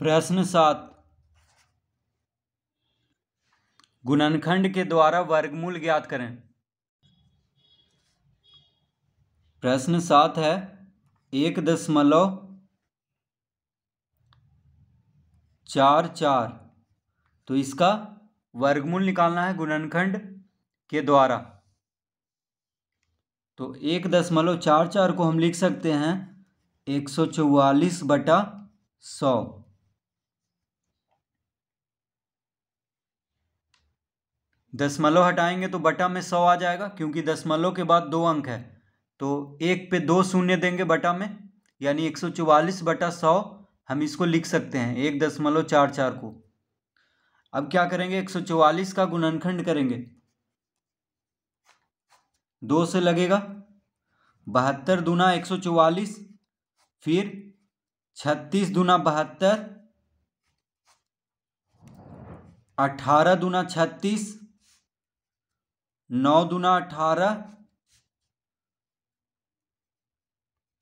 प्रश्न सात गुणनखंड के द्वारा वर्गमूल ज्ञात करें प्रश्न सात है एक दशमलव चार चार तो इसका वर्गमूल निकालना है गुणनखंड के द्वारा तो एक दशमलव चार चार को हम लिख सकते हैं एक सौ चौवालीस बटा सौ दसमलव हटाएंगे तो बटा में सौ आ जाएगा क्योंकि दसमलव के बाद दो अंक है तो एक पे दो शून्य देंगे बटा में यानी एक सौ चौवालीस बटा सौ हम इसको लिख सकते हैं एक दसमलव चार चार को अब क्या करेंगे एक सौ चौवालीस का गुणनखंड करेंगे दो से लगेगा बहत्तर दूना एक सौ चौवालीस फिर छत्तीस दूना बहत्तर अठारह दूना छत्तीस नौ दुना अठारह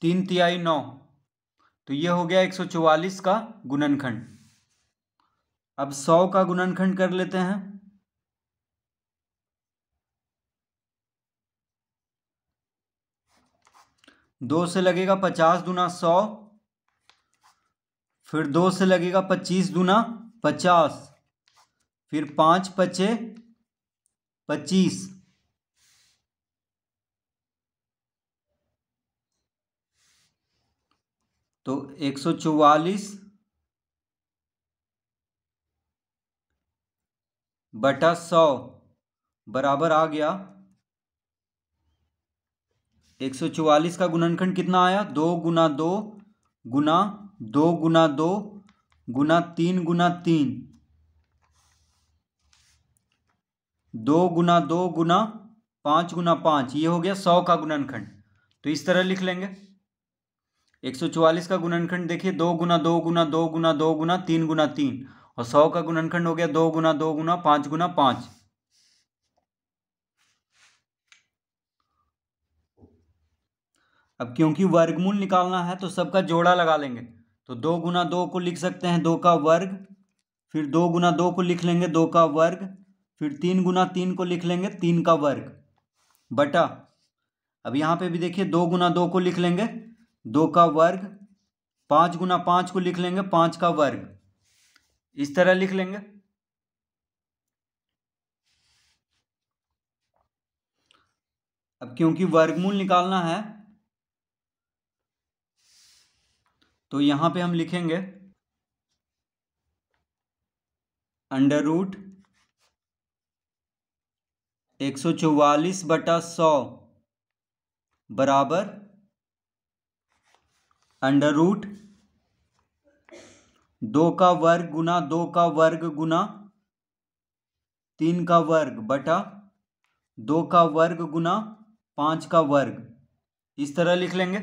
तीन तिहाई नौ तो ये हो गया एक सौ चौवालीस का गुणनखंड अब सौ का गुणनखंड कर लेते हैं दो से लगेगा पचास दुना सौ फिर दो से लगेगा पच्चीस दुना पचास फिर पांच पचे पच्चीस तो एक सौ चौवालीस बटा सौ बराबर आ गया एक सौ चौवालीस का गुणनखंड कितना आया दो गुना दो गुना दो गुना दो गुना तीन गुना तीन दो गुना दो गुना पांच गुना पांच ये हो गया सौ का गुणनखंड तो इस तरह लिख लेंगे 144 का गुणनखंड देखिए दो गुना दो गुना दो गुना दो गुना तीन गुना तीन और सौ का गुणनखंड हो गया दो गुना दो गुना पांच गुना पांच अब क्योंकि वर्गमूल निकालना है तो सबका जोड़ा लगा लेंगे तो दो गुना दो को लिख सकते हैं दो का वर्ग फिर दो गुना दो को लिख लेंगे दो का वर्ग फिर तीन गुना तीन को लिख लेंगे तीन का वर्ग बटा अब यहां पे भी देखिए दो गुना दो को लिख लेंगे दो का वर्ग पांच गुना पांच को लिख लेंगे पांच का वर्ग इस तरह लिख लेंगे अब क्योंकि वर्गमूल निकालना है तो यहां पे हम लिखेंगे अंडर रूट एक सौ चौवालीस बटा सौ बराबर अंडर रूट दो का वर्ग गुना दो का वर्ग गुना तीन का वर्ग बटा दो का वर्ग गुना पांच का वर्ग इस तरह लिख लेंगे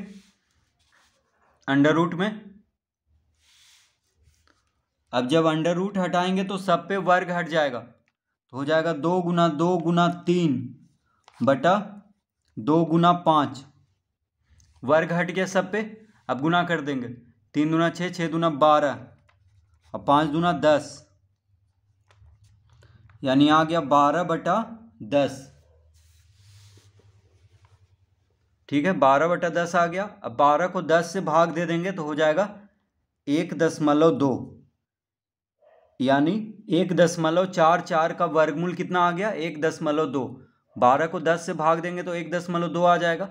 अंडर रूट में अब जब अंडर रूट हटाएंगे तो सब पे वर्ग हट जाएगा तो हो जाएगा दो गुना दो गुना तीन बटा दो गुना पांच वर्ग हट गया सब पे अब गुना कर देंगे तीन दूना छः छः दूना बारह और पाँच दूना दस यानी आ गया बारह बटा दस ठीक है बारह बटा दस आ गया अब बारह को दस से भाग दे देंगे तो हो जाएगा एक दशमलव दो यानी एक दशमलव चार चार का वर्गमूल कितना आ गया एक दशमलव दो बारह को दस से भाग देंगे तो एक दशमलव दो आ जाएगा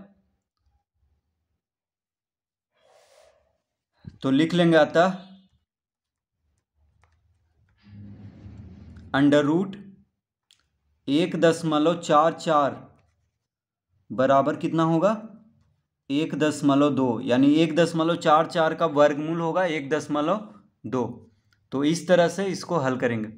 तो लिख लेंगे आता अंडर रूट एक दशमलव चार चार बराबर कितना होगा एक दशमलव दो यानी एक दशमलव चार चार का वर्गमूल होगा एक दशमलव दो तो इस तरह से इसको हल करेंगे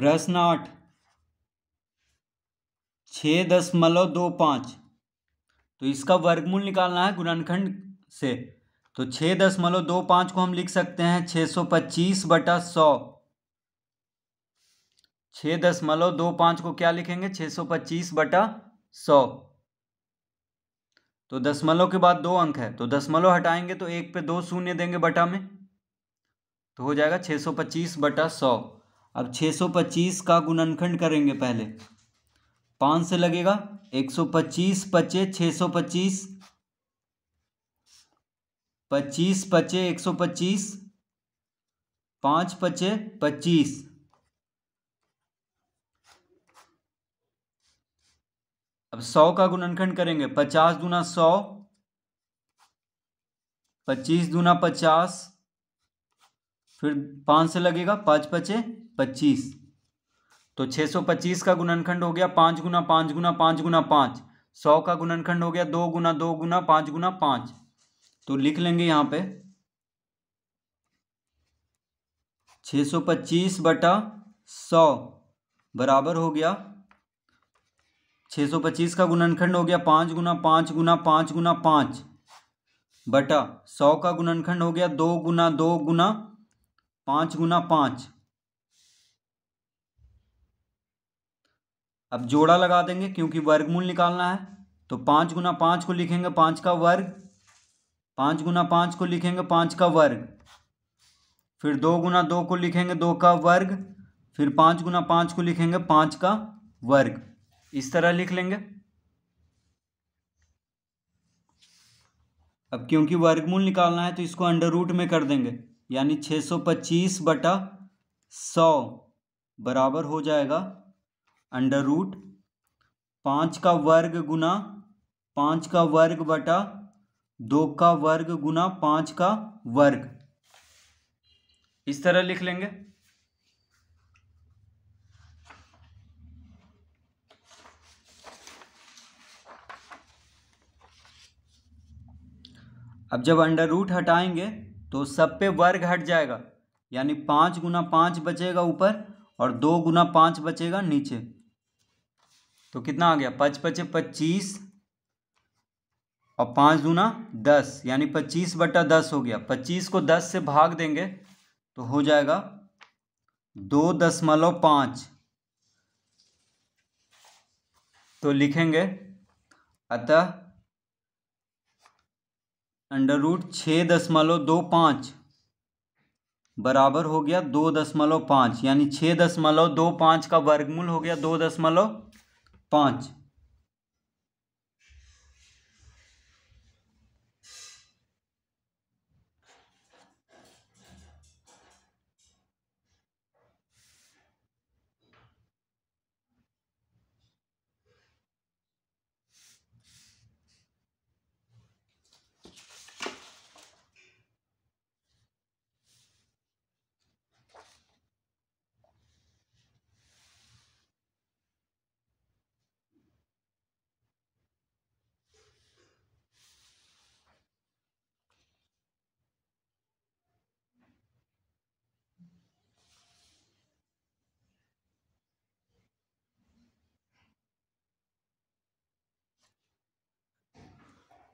प्रश्न आठ छ दशमलव दो पाँच तो इसका वर्गमूल निकालना है गुणनखंड से तो छ दशमलव दो पाँच को हम लिख सकते हैं छः सौ पच्चीस बटा सौ छः दशमलव दो पाँच को क्या लिखेंगे छः सौ पच्चीस बटा सौ तो दशमलव के बाद दो अंक है तो दशमलव हटाएंगे तो एक पे दो शून्य देंगे बटा में तो हो जाएगा छः सौ पच्चीस बटा सौ अब 625 का गुणनखंड करेंगे पहले पाँच से लगेगा 125 पचे 625 25 पचे 125 पाँच पचे पच्चीस अब 100 का गुणनखंड करेंगे 50 दूना 100 25 दूना 50 फिर पाँच से लगेगा पाँच पचे पच्चीस तो छः सौ पच्चीस का गुणनखंड हो गया पाँच गुना पाँच गुना पाँच गुना पाँच सौ का गुणनखंड हो गया दो गुना दो गुना पाँच गुना पाँच तो लिख लेंगे यहाँ पे छः सौ पच्चीस बटा सौ बराबर हो गया छः सौ पच्चीस का गुणनखंड हो गया पाँच गुना पाँच गुना पाँच गुना पाँच बटा सौ का गुणनखंड हो गया दो गुना दो गुना पाँच गुना पाँच अब जोड़ा लगा देंगे क्योंकि वर्गमूल निकालना है तो पाँच गुना पाँच को लिखेंगे पाँच का वर्ग पाँच गुना पाँच को लिखेंगे पाँच का वर्ग फिर दो गुना दो को लिखेंगे दो का वर्ग फिर पाँच गुना पाँच को लिखेंगे पाँच का वर्ग इस तरह लिख लेंगे अब क्योंकि वर्गमूल निकालना है तो इसको अंडर रूट में कर देंगे यानी 625 बटा 100 बराबर हो जाएगा अंडर रूट पाँच का वर्ग गुना पाँच का वर्ग बटा दो का वर्ग गुना पाँच का वर्ग इस तरह लिख लेंगे अब जब अंडर रूट हटाएंगे तो सब पे वर्ग हट जाएगा यानी पाँच गुना पाँच बचेगा ऊपर और दो गुना पाँच बचेगा नीचे तो कितना आ गया पच पचे पच्चीस और पाँच दूना दस यानी पच्चीस बटा दस हो गया पच्चीस को दस से भाग देंगे तो हो जाएगा दो दशमलव पाँच तो लिखेंगे अतः अंडर रूट छः दशमलव दो पाँच बराबर हो गया दो दशमलव पाँच यानी छः दशमलव दो पाँच का वर्गमूल हो गया दो दशमलव पाँच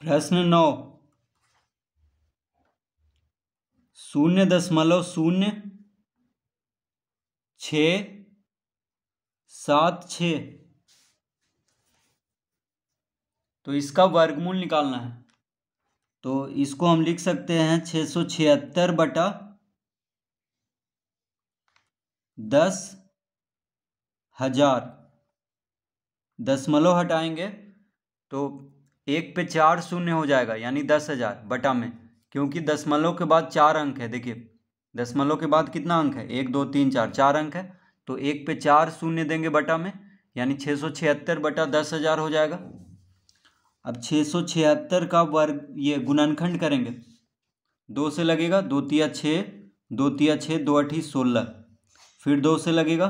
प्रश्न नौ शून्य दशमलव शून्य छ सात छ तो इसका वर्गमूल निकालना है तो इसको हम लिख सकते हैं छह सौ छिहत्तर बटा दस हजार दशमलव हटाएंगे तो एक पे चार शून्य हो जाएगा यानी दस हज़ार बटा में क्योंकि दसमलव के बाद चार अंक है देखिए दसमलव के बाद कितना अंक है एक दो तीन चार चार अंक है तो एक पे चार शून्य देंगे बटा में यानी छः सौ छिहत्तर बटा दस हज़ार हो जाएगा अब छः सौ छिहत्तर का वर्ग ये गुणनखंड करेंगे दो से लगेगा दो तिया छः दो तिया छः दो अठी सोलह फिर दो से लगेगा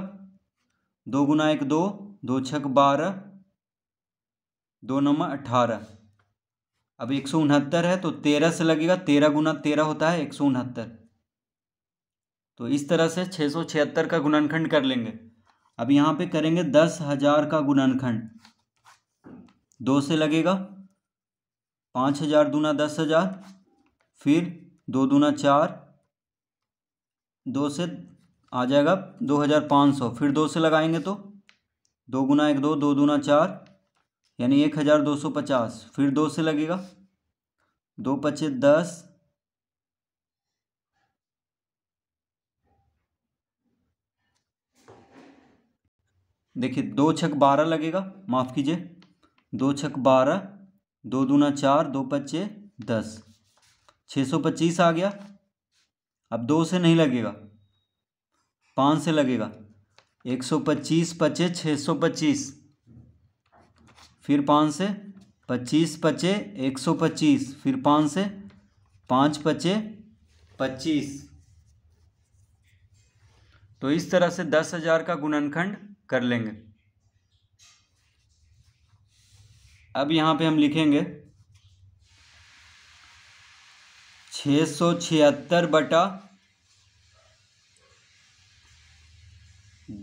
दो गुना एक दो दो छक बारह दो नंबर अट्ठारह अब एक सौ उनहत्तर है तो तेरह से लगेगा तेरह गुना तेरह होता है एक सौ उनहत्तर तो इस तरह से छः सौ छिहत्तर का गुणनखंड कर लेंगे अब यहाँ पे करेंगे दस हज़ार का गुणनखंड दो से लगेगा पाँच हज़ार दूना दस हज़ार फिर दो दूना चार दो से आ जाएगा दो हज़ार पाँच सौ फिर दो से लगाएंगे तो दो गुना एक दो दो दूना चार यानी एक हज़ार दो सौ पचास फिर दो से लगेगा दो पचे दस देखिए दो छक बारह लगेगा माफ़ कीजिए दो छक बारह दो दूना चार दो पच्चे दस छः सौ पच्चीस आ गया अब दो से नहीं लगेगा पाँच से लगेगा एक सौ पच्चीस पच्चे छः सौ पच्चीस फिर पाँच से पच्चीस पचे एक सौ पच्चीस फिर पाँच से पाँच पचे पच्चीस तो इस तरह से दस हज़ार का गुणनखंड कर लेंगे अब यहाँ पे हम लिखेंगे छः सौ छिहत्तर बटा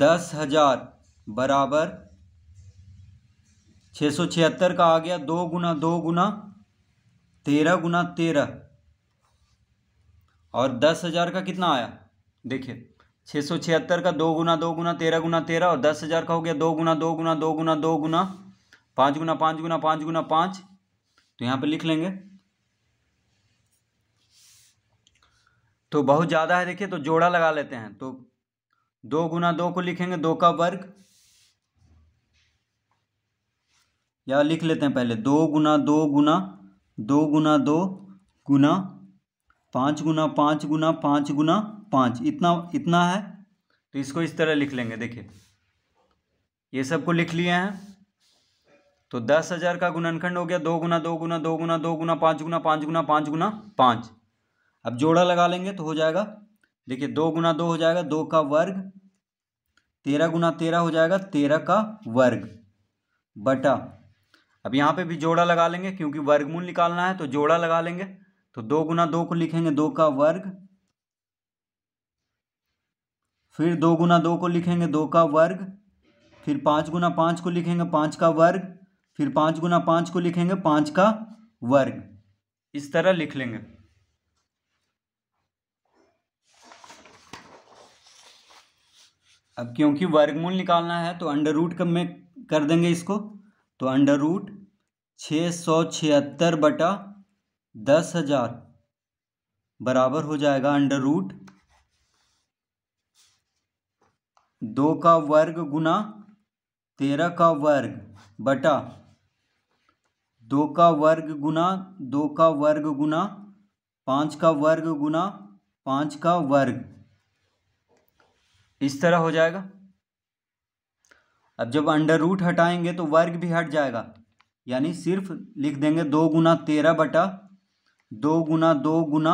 दस हज़ार बराबर छः सौ छिहत्तर का आ गया दो गुना दो गुना तेरह गुना तेरह और दस हज़ार का कितना आया देखिए छः सौ छिहत्तर का दो गुना दो गुना तेरह गुना तेरह और दस हज़ार का हो गया दो गुना दो गुना दो गुना दो गुना पाँच गुना पाँच गुना पाँच गुना पाँच तो यहाँ पे लिख लेंगे तो बहुत ज़्यादा है देखिए तो जोड़ा लगा लेते हैं तो दो गुना दो को लिखेंगे दो का वर्ग या लिख लेते हैं पहले दो गुना दो गुना दो गुना दो गुना पाँच गुना पाँच गुना पाँच गुना पाँच इतना इतना है तो इसको इस तरह लिख लेंगे देखिए ये सब को लिख लिए हैं तो दस हज़ार का गुणनखंड हो गया दो गुना दो गुना दो गुना दो गुना पाँच गुना पाँच गुना पाँच गुना पाँच अब जोड़ा लगा लेंगे तो हो जाएगा देखिए दो गुना दो हो जाएगा दो का वर्ग तेरह गुना तेरह हो जाएगा तेरह का वर्ग बटा अब यहाँ पे भी जोड़ा लगा लेंगे क्योंकि वर्गमूल निकालना है तो जोड़ा लगा लेंगे तो दो गुना दो को लिखेंगे दो का वर्ग फिर दो गुना दो को लिखेंगे दो का वर्ग फिर पांच गुना पांच को लिखेंगे पांच का वर्ग फिर पांच गुना पांच को लिखेंगे पांच का वर्ग इस तरह लिख लेंगे अब क्योंकि वर्गमूल निकालना है तो अंडर रूट में कर देंगे इसको तो अंडर रूट छः सौ छिहत्तर बटा दस हज़ार बराबर हो जाएगा अंडर रूट दो का वर्ग गुना तेरह का वर्ग बटा दो का वर्ग गुना दो का वर्ग गुना पाँच का वर्ग गुना पाँच का वर्ग इस तरह हो जाएगा अब जब अंडर रूट हटाएंगे तो वर्ग भी हट जाएगा यानी सिर्फ लिख देंगे दो गुना तेरह बटा दो गुना दो गुना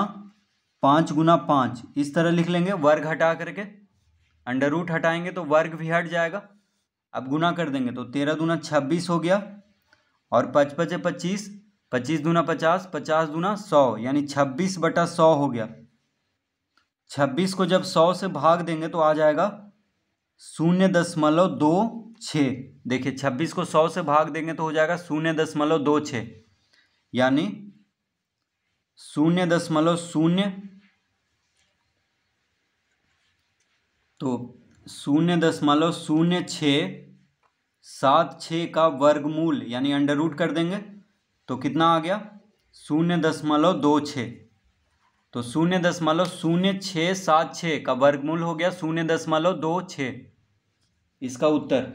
पाँच गुना पाँच इस तरह लिख लेंगे वर्ग हटा करके अंडर रूट हटाएंगे तो वर्ग भी हट जाएगा अब गुना कर देंगे तो तेरह दूना छब्बीस हो गया और पचपचे पच्चीस पच्चीस दूना पचास पचास दूना सौ यानी छब्बीस बटा सौ हो गया छब्बीस को जब सौ से भाग देंगे तो आ जाएगा शून्य दशमलव दो छः देखिए छब्बीस को सौ से भाग देंगे तो हो जाएगा शून्य दशमलव दो छ यानी शून्य दशमलव शून्य तो शून्य दशमलव शून्य छ सात छः का वर्गमूल यानी अंडर रूट कर देंगे तो कितना आ गया शून्य दशमलव दो छ तो शून्य दशमलव शून्य छः सात छः का वर्गमूल हो गया शून्य दशमलव दो छ इसका उत्तर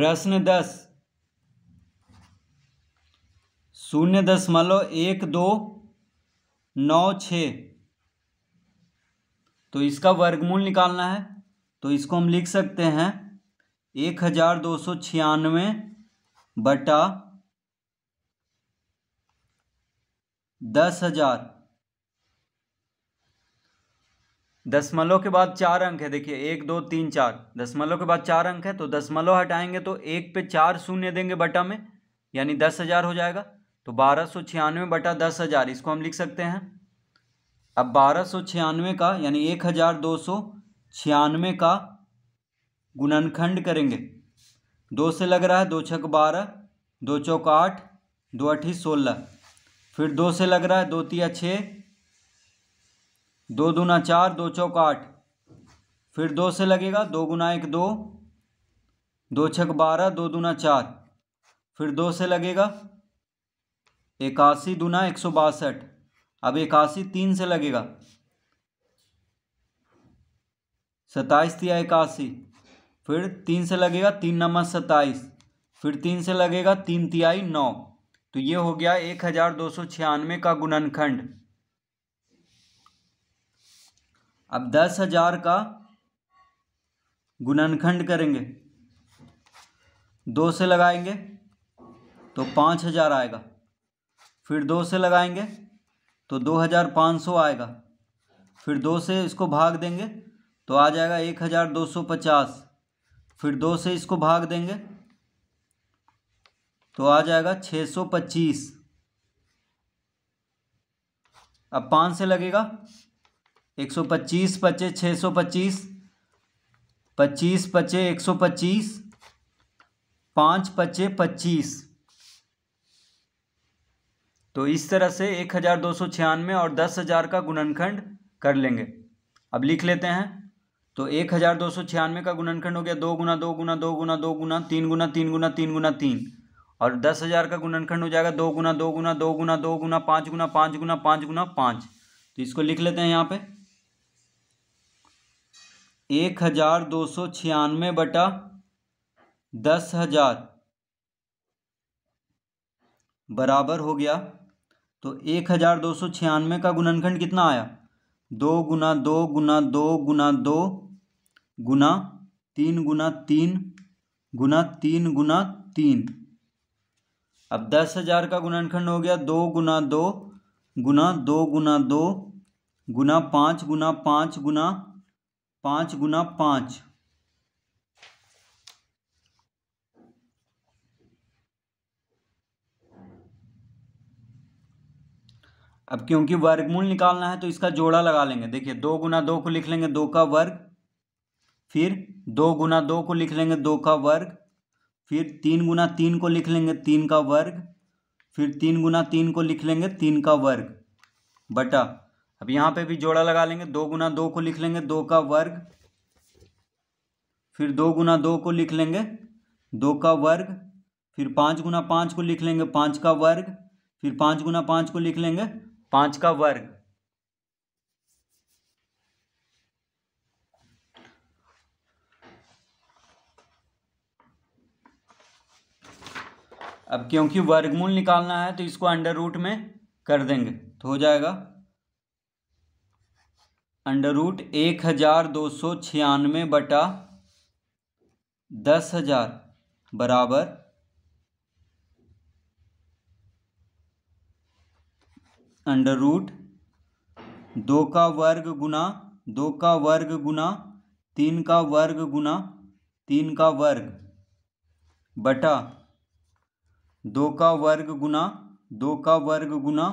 प्रश्न दस शून्य दशमलव एक दो नौ छ तो इसका वर्गमूल निकालना है तो इसको हम लिख सकते हैं एक हजार दो सौ छियानवे बटा दस हजार दसमलव के बाद चार अंक है देखिए एक दो तीन चार दसमलव के बाद चार अंक है तो दसमलव हटाएंगे तो एक पे चार शून्य देंगे बटा में यानी दस हज़ार हो जाएगा तो बारह सौ छियानवे बटा दस हज़ार इसको हम लिख सकते हैं अब बारह सौ छियानवे का यानी एक हज़ार दो सौ छियानवे का गुणनखंड करेंगे दो से लग रहा है दो छक बारह दो चौक आठ दो अठी सोलह फिर दो से लग रहा है दो तिया छः दो दूना चार दो चौक आठ फिर दो से लगेगा दो गुना एक दो दो छक बारह दो दूना चार फिर दो से लगेगा इक्यासी दूना एक सौ बासठ अब इक्यासी तीन से लगेगा सताइस तिया इक्यासी फिर तीन से लगेगा तीन नंबर सताइस फिर तीन से लगेगा तीन तिहाई नौ तो ये हो गया एक हज़ार दो सौ छियानवे का गुणनखंड अब दस हजार का गुणनखंड करेंगे दो से लगाएंगे तो पाँच हजार आएगा फिर दो से लगाएंगे तो दो हजार पाँच सौ आएगा फिर दो से इसको भाग देंगे तो आ जाएगा एक हजार दो सौ पचास फिर दो से इसको भाग देंगे तो आ जाएगा छः सौ पच्चीस अब पाँच से लगेगा एक सौ पच्चीस पचे छः सौ पच्चीस पच्चीस पचे एक सौ पच्चीस पाँच पचे पच्चीस तो इस तरह से एक हज़ार दो सौ छियानवे और दस हज़ार का गुणनखंड कर लेंगे अब लिख लेते हैं तो एक हज़ार दो सौ छियानवे का गुणनखंड हो गया दो गुना दो गुना दो गुना दो गुना तीन गुना तीन गुना तीन गुना तीन और दस हज़ार का गुणनखंड हो जाएगा दो गुना दो गुना दो गुना दो गुना पाँच गुना पाँच गुना पाँच गुना पाँच तो इसको लिख लेते हैं यहाँ पर एक हज़ार दो सौ छियानवे बटा दस हज़ार बराबर हो गया तो एक हज़ार दो सौ छियानवे का गुणनखंड कितना आया दो गुना दो गुना दो गुना दो गुना तीन गुना तीन गुना तीन गुना तीन अब दस हज़ार का गुणनखंड हो गया दो गुना दो गुना दो गुना दो गुना पाँच गुना पाँच गुना पांच गुना पांच अब क्योंकि वर्गमूल निकालना है तो इसका जोड़ा लगा लेंगे देखिए दो गुना दो को लिख लेंगे दो का वर्ग फिर दो गुना दो को लिख लेंगे दो का वर्ग फिर तीन गुना तीन को लिख लेंगे तीन का वर्ग फिर तीन गुना तीन को लिख लेंगे तीन का वर्ग बटा अब यहां पे भी जोड़ा लगा लेंगे दो गुना दो को लिख लेंगे दो का वर्ग फिर दो गुना दो को लिख लेंगे दो का वर्ग फिर पांच गुना पांच को लिख लेंगे पांच का वर्ग फिर पांच गुना पांच को लिख लेंगे पांच का वर्ग अब क्योंकि वर्गमूल निकालना है तो इसको अंडर रूट में कर देंगे तो हो जाएगा अंडर रूट एक हज़ार दो सौ छियानवे बटा दस हज़ार बराबर अंडर रूट दो का वर्ग गुना दो का वर्ग गुना तीन का वर्ग गुना तीन का वर्ग बटा दो का वर्ग गुना दो का वर्ग गुना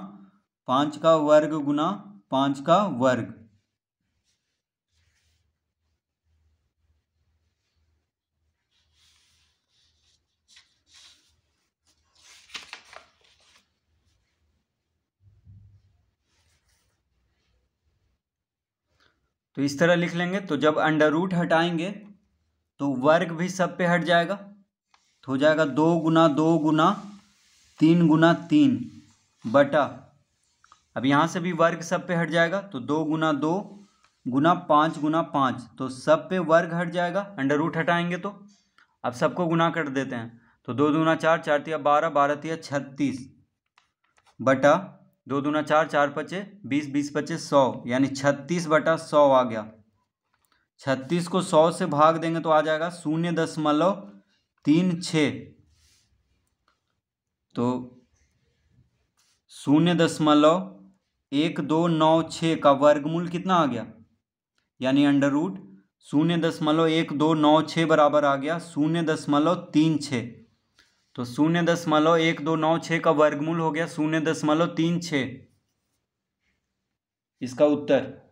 पाँच का वर्ग गुना पाँच का वर्ग तो इस तरह लिख लेंगे तो जब अंडर रूट हटाएंगे तो वर्ग भी सब पे हट जाएगा तो हो जाएगा दो गुना दो गुना तीन गुना तीन बटा अब यहाँ से भी वर्ग सब पे हट जाएगा तो दो गुना दो गुना पाँच गुना पाँच तो सब पे वर्ग हट जाएगा अंडर रूट हटाएंगे तो अब सबको गुना कर देते हैं तो दो दुना चार चार तिया बारह बारह तिया छत्तीस बटा दो दूना चार चार पचे बीस बीस पचे सौ यानी छत्तीस बटा सौ आ गया छत्तीस को सौ से भाग देंगे तो आ जाएगा शून्य दशमलव तीन छ तो शून्य दशमलव एक दो नौ छ का वर्गमूल कितना आ गया यानी अंडर रूट शून्य दशमलव एक दो नौ छ बराबर आ गया शून्य दशमलव तीन छः तो शून्य दशमलव एक दो नौ छः का वर्गमूल हो गया शून्य दशमलव तीन छः इसका उत्तर